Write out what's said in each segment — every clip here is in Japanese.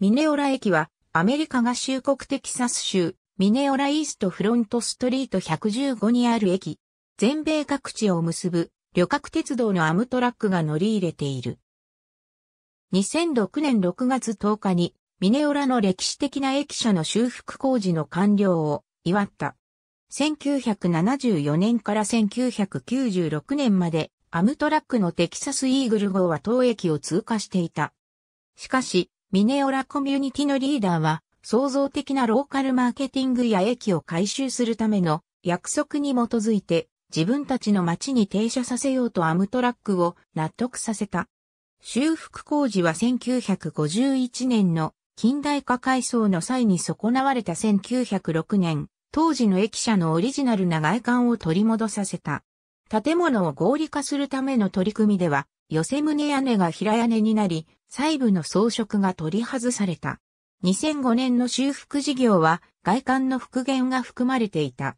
ミネオラ駅は、アメリカ合衆国テキサス州、ミネオライーストフロントストリート115にある駅。全米各地を結ぶ、旅客鉄道のアムトラックが乗り入れている。2006年6月10日に、ミネオラの歴史的な駅舎の修復工事の完了を祝った。1974年から1996年までアムトラックのテキサスイーグル号は当駅を通過していた。しかし、ミネオラコミュニティのリーダーは、創造的なローカルマーケティングや駅を回収するための約束に基づいて、自分たちの街に停車させようとアムトラックを納得させた。修復工事は1951年の近代化改装の際に損なわれた1906年、当時の駅舎のオリジナルな外観を取り戻させた。建物を合理化するための取り組みでは、寄せ棟屋根が平屋根になり、細部の装飾が取り外された。2005年の修復事業は外観の復元が含まれていた。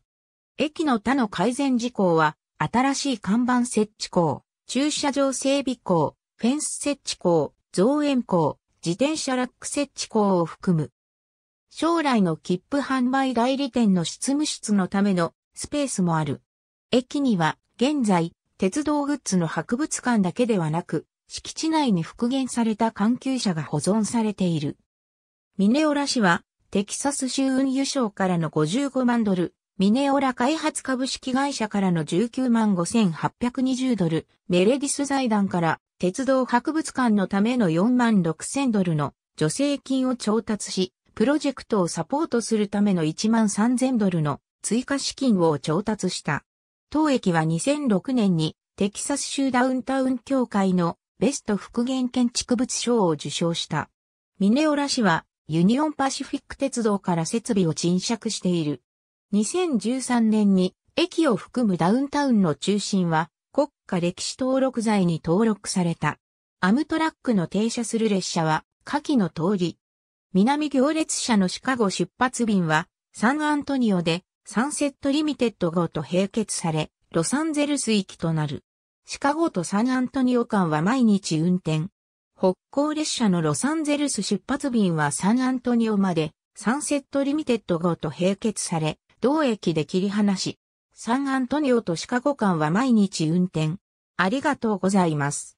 駅の他の改善事項は、新しい看板設置工、駐車場整備工、フェンス設置工、造園工、自転車ラック設置工を含む。将来の切符販売代理店の執務室のためのスペースもある。駅には現在鉄道グッズの博物館だけではなく、敷地内に復元された環球車が保存されている。ミネオラ氏は、テキサス州運輸省からの55万ドル、ミネオラ開発株式会社からの19万5820ドル、メレディス財団から鉄道博物館のための4万6000ドルの助成金を調達し、プロジェクトをサポートするための1万3000ドルの追加資金を調達した。当駅は2006年にテキサス州ダウンタウン協会のベスト復元建築物賞を受賞した。ミネオラ市はユニオンパシフィック鉄道から設備を沈借している。2013年に駅を含むダウンタウンの中心は国家歴史登録財に登録された。アムトラックの停車する列車は下記の通り。南行列車のシカゴ出発便はサンアントニオでサンセットリミテッド号と併結され、ロサンゼルス行きとなる。シカゴとサンアントニオ間は毎日運転。北港列車のロサンゼルス出発便はサンアントニオまで、サンセットリミテッド号と併結され、同駅で切り離し、サンアントニオとシカゴ間は毎日運転。ありがとうございます。